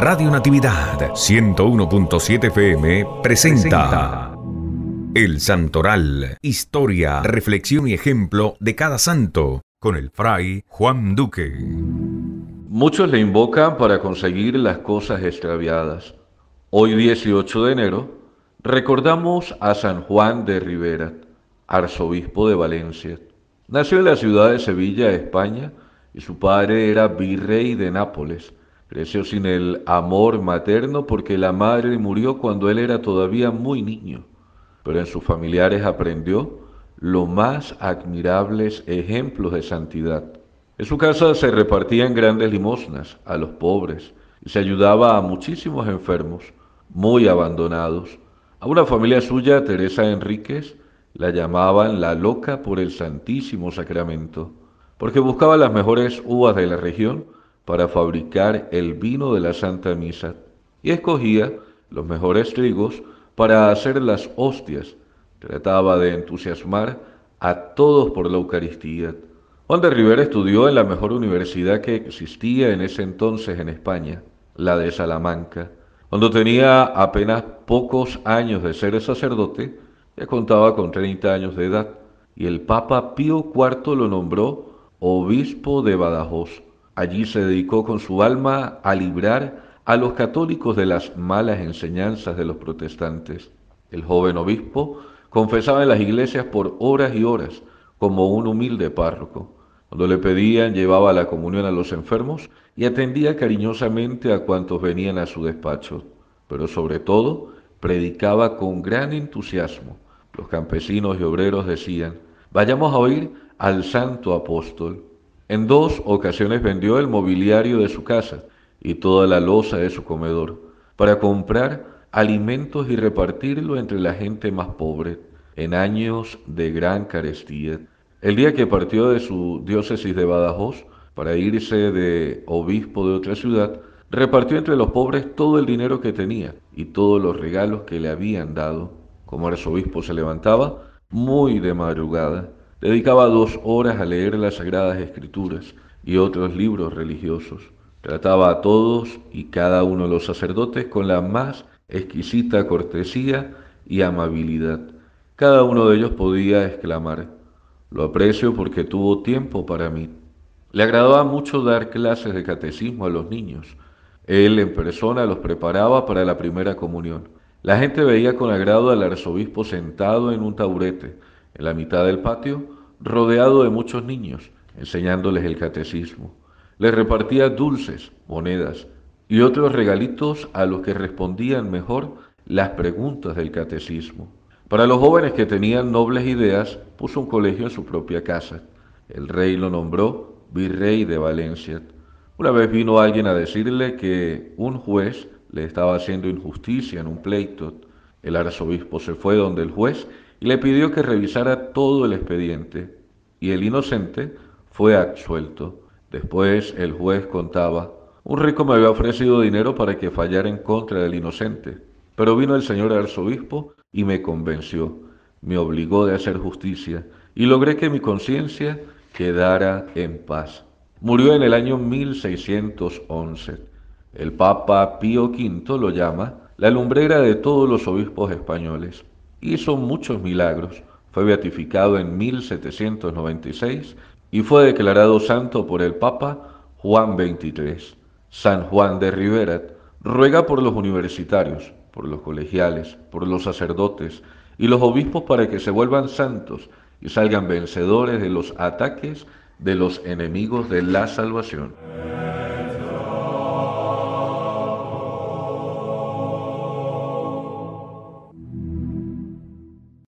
Radio Natividad 101.7 FM presenta El Santoral, historia, reflexión y ejemplo de cada santo, con el fray Juan Duque. Muchos le invocan para conseguir las cosas extraviadas. Hoy 18 de enero recordamos a San Juan de Rivera, arzobispo de Valencia. Nació en la ciudad de Sevilla, España, y su padre era virrey de Nápoles Creció sin el amor materno porque la madre murió cuando él era todavía muy niño, pero en sus familiares aprendió los más admirables ejemplos de santidad. En su casa se repartían grandes limosnas a los pobres y se ayudaba a muchísimos enfermos, muy abandonados. A una familia suya, Teresa Enríquez, la llamaban la loca por el Santísimo Sacramento, porque buscaba las mejores uvas de la región para fabricar el vino de la Santa Misa y escogía los mejores trigos para hacer las hostias. Trataba de entusiasmar a todos por la Eucaristía. Juan de Rivera estudió en la mejor universidad que existía en ese entonces en España, la de Salamanca. Cuando tenía apenas pocos años de ser sacerdote, ya contaba con 30 años de edad, y el Papa Pío IV lo nombró obispo de Badajoz. Allí se dedicó con su alma a librar a los católicos de las malas enseñanzas de los protestantes. El joven obispo confesaba en las iglesias por horas y horas como un humilde párroco. Cuando le pedían, llevaba la comunión a los enfermos y atendía cariñosamente a cuantos venían a su despacho. Pero sobre todo, predicaba con gran entusiasmo. Los campesinos y obreros decían, vayamos a oír al santo apóstol. En dos ocasiones vendió el mobiliario de su casa y toda la loza de su comedor para comprar alimentos y repartirlo entre la gente más pobre en años de gran carestía. El día que partió de su diócesis de Badajoz para irse de obispo de otra ciudad, repartió entre los pobres todo el dinero que tenía y todos los regalos que le habían dado. Como arzobispo se levantaba muy de madrugada Dedicaba dos horas a leer las Sagradas Escrituras y otros libros religiosos. Trataba a todos y cada uno de los sacerdotes con la más exquisita cortesía y amabilidad. Cada uno de ellos podía exclamar, lo aprecio porque tuvo tiempo para mí. Le agradaba mucho dar clases de catecismo a los niños. Él en persona los preparaba para la primera comunión. La gente veía con agrado al arzobispo sentado en un taburete, en la mitad del patio, rodeado de muchos niños, enseñándoles el catecismo. Les repartía dulces, monedas y otros regalitos a los que respondían mejor las preguntas del catecismo. Para los jóvenes que tenían nobles ideas, puso un colegio en su propia casa. El rey lo nombró virrey de Valencia. Una vez vino alguien a decirle que un juez le estaba haciendo injusticia en un pleito. El arzobispo se fue donde el juez le pidió que revisara todo el expediente, y el inocente fue absuelto. Después el juez contaba, un rico me había ofrecido dinero para que fallara en contra del inocente, pero vino el señor arzobispo y me convenció, me obligó de hacer justicia, y logré que mi conciencia quedara en paz. Murió en el año 1611. El Papa Pío V lo llama la lumbrera de todos los obispos españoles hizo muchos milagros. Fue beatificado en 1796 y fue declarado santo por el Papa Juan XXIII. San Juan de Rivera ruega por los universitarios, por los colegiales, por los sacerdotes y los obispos para que se vuelvan santos y salgan vencedores de los ataques de los enemigos de la salvación.